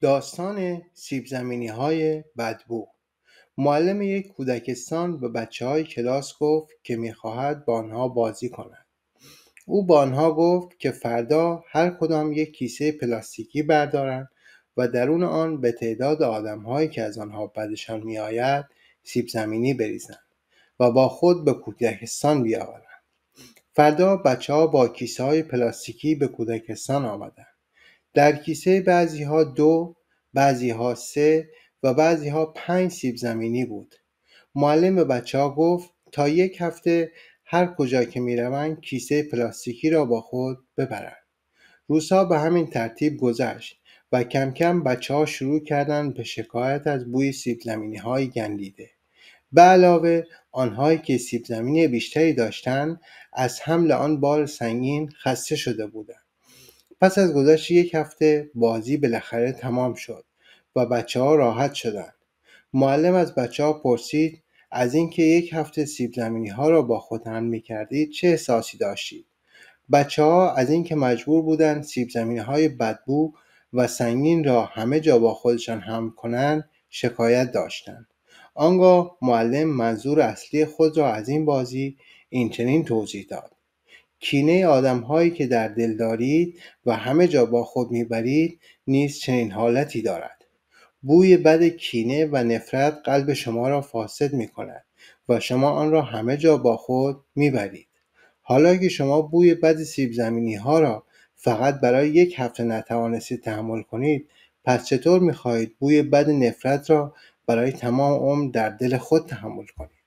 داستان سیب زمینی های بدبو معلم یک کودکستان به بچه های کلاس گفت که میخواهد با آنها بازی کند او با آنها گفت که فردا هر کدام یک کیسه پلاستیکی بردارند و درون آن به تعداد آدمهایی که از آنها بدشان میآید سیب زمینی بریزند و با خود به کودکستان بیاورند فردا بچه ها با کیسه های پلاستیکی به کودکستان آمدند در کیسه ها دو، ها سه و بعضی ها پنج سیب زمینی بود. معلم به بچه ها گفت تا یک هفته هر کجا که روند کیسه پلاستیکی را با خود ببرند. روزها به همین ترتیب گذشت و کم کم بچه ها شروع کردند به شکایت از بوی سیب زمینی های گندیده. به علاوه آنهایی که سیب زمینی بیشتری داشتند از حمل آن بار سنگین خسته شده بودند. پس از گذشت یک هفته بازی بالاخره تمام شد و بچه ها راحت شدند. معلم از بچه ها پرسید از اینکه یک هفته سیب زمینی ها را با خود حمل می کردید چه احساسی داشتید؟ بچه ها از اینکه مجبور بودند سیب زمینی های بدبو و سنگین را همه جا با خودشان هم کنند شکایت داشتند. آنگاه معلم منظور اصلی خود را از این بازی این چنین توضیح داد. کینه هایی که در دل دارید و همه جا با خود میبرید نیز چنین حالتی دارد بوی بد کینه و نفرت قلب شما را فاسد می کند و شما آن را همه جا با خود میبرید حالا که شما بوی بد سیب زمینی ها را فقط برای یک هفته نتوانستید تحمل کنید پس چطور خواهید بوی بد نفرت را برای تمام عمر در دل خود تحمل کنید